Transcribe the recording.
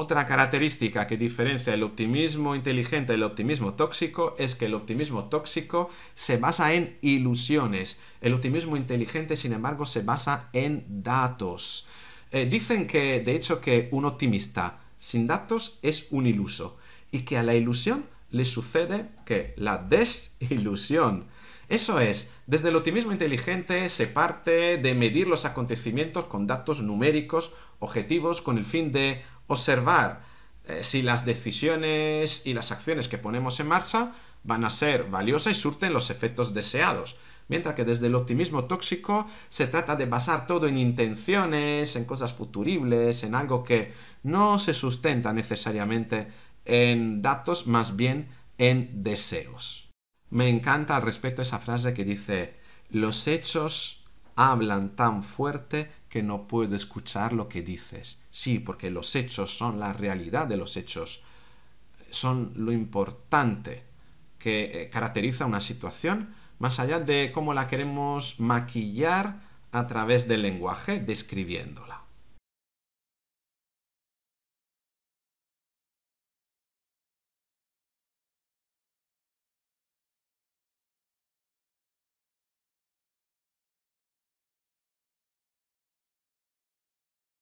Otra característica que diferencia el optimismo inteligente del optimismo tóxico es que el optimismo tóxico se basa en ilusiones. El optimismo inteligente, sin embargo, se basa en datos. Eh, dicen que, de hecho, que un optimista sin datos es un iluso y que a la ilusión le sucede que la desilusión. Eso es, desde el optimismo inteligente se parte de medir los acontecimientos con datos numéricos, objetivos, con el fin de observar eh, si las decisiones y las acciones que ponemos en marcha van a ser valiosas y surten los efectos deseados. Mientras que desde el optimismo tóxico se trata de basar todo en intenciones, en cosas futuribles, en algo que no se sustenta necesariamente en datos, más bien en deseos. Me encanta al respecto esa frase que dice, los hechos hablan tan fuerte que no puedo escuchar lo que dices. Sí, porque los hechos son la realidad de los hechos, son lo importante que eh, caracteriza una situación, más allá de cómo la queremos maquillar a través del lenguaje describiéndola.